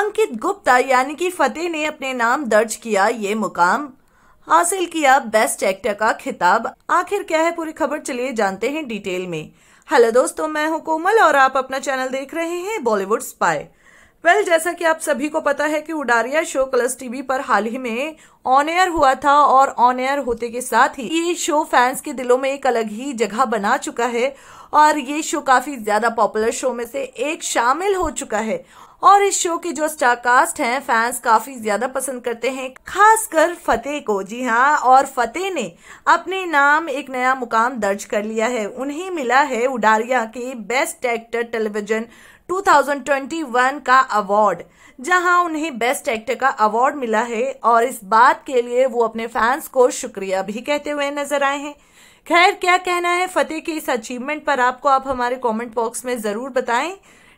अंकित गुप्ता यानी कि फतेह ने अपने नाम दर्ज किया ये मुकाम हासिल किया बेस्ट एक्टर का खिताब आखिर क्या है पूरी खबर चलिए जानते हैं डिटेल में हेलो दोस्तों मैं हूं कोमल और आप अपना चैनल देख रहे हैं बॉलीवुड स्पाई वेल well, जैसा कि आप सभी को पता है कि उडारिया शो कलर्स टीवी पर हाल ही में ऑन एयर हुआ था और ऑन एयर होते के साथ ही ये शो फैंस के दिलों में एक अलग ही जगह बना चुका है और ये शो काफी ज्यादा पॉपुलर शो में से एक शामिल हो चुका है और इस शो के जो स्टार कास्ट हैं फैंस काफी ज्यादा पसंद करते हैं खासकर फतेह को जी हाँ और फतेह ने अपने नाम एक नया मुकाम दर्ज कर लिया है उन्हें मिला है उडारिया के बेस्ट एक्टर टेलीविजन 2021 का अवार्ड जहां उन्हें बेस्ट एक्टर का अवार्ड मिला है और इस बात के लिए वो अपने फैंस को शुक्रिया भी कहते हुए नजर आए हैं खैर क्या कहना है फतेह के इस अचीवमेंट पर आपको आप हमारे कमेंट बॉक्स में ज़रूर बताएं